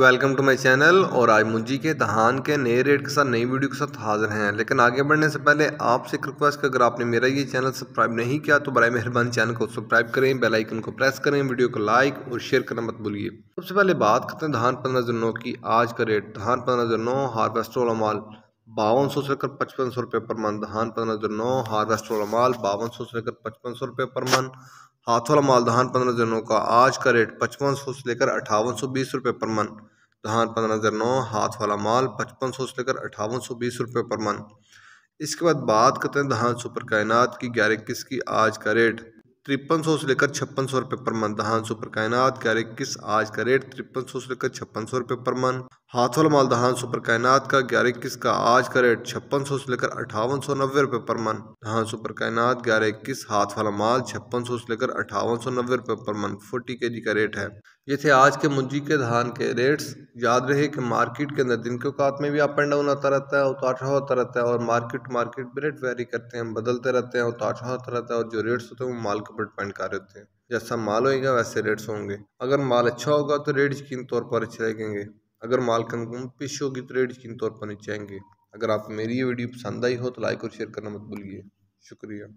welcome to my channel और आज मुझी के दहान के नए रेट के साथ नई वीडियो के साथ हाजिर हैं लेकिन आगे बढ़ने से पहले आपसे एक रिक्वेस्ट अगर आपने मेरा ये चैनल सब्सक्राइब नहीं किया तो बर मेहरबानी चैनल को सब्सक्राइब करें बेल आइकन को प्रेस करें वीडियो को लाइक और शेयर करना मत भूलिए सबसे पहले बात करते हैं धान पंद्रह की आज का रेट धान पंद्रह हार्वेस्टोलामाल बावन सौ से लेकर पचपन सौ रुपये पर मन धान पंद्रह जो नौ हार्वेस्ट वाला माल बावन सौ से लेकर पचपन सौ रुपये पर मन हाथ वाला माल धान पंद्रह जो नौ का आज का रेट पचपन सौ से लेकर अठावन सौ बीस रुपये पर मन धान पंद्रह हजार नौ हाथ वाला माल पचपन सौ से लेकर अठावन सौ बीस रुपये पर मन इसके बाद बात करते हैं धान सुपर कायनात की ग्यारह इक्कीस की आज का रेट तिरपन सौ से लेकर छप्पन सौ रुपए पर मन दहान सुपर कायनात का इक्कीस आज का रेट तिरपन सौ से लेकर छप्पन सौ रुपए पर मन हाथ माल दहान सुपर कायनात का ग्यारह इक्कीस का आज का रेट छप्पन सौ से लेकर अठावन सौ नब्बे रुपए पर मन दहान सुपर कायनात ग्यारह इक्कीस हाथ वाला माल छप्पन सौ से लेकर अठावन सौ नब्बे रुपए पर मन फोर्टी के जी का रेट है ये थे आज के मुंजी के धान के रेट्स याद रहे कि मार्केट के अंदर दिन के औकात में भी अप एंड डाउन आता रहता है उतार चढ़ाव होता रहता है और मार्केट मार्केट रेट वेरी करते हैं बदलते रहते हैं उतार चढ़ाव होता रहता है और जो रेट्स होते हैं वो माल पर डिपेंड कर रहे होते हैं जैसा माल होएगा वैसे रेट्स होंगे अगर माल अच्छा होगा तो रेट यकीन तौर पर अच्छे लगेंगे अगर माल कम पिश होगी तो रेट यकीन तौर पर नीचे आएंगे अगर आप मेरी ये वीडियो पसंद आई हो तो लाइक और शेयर करना मत भूलिए शुक्रिया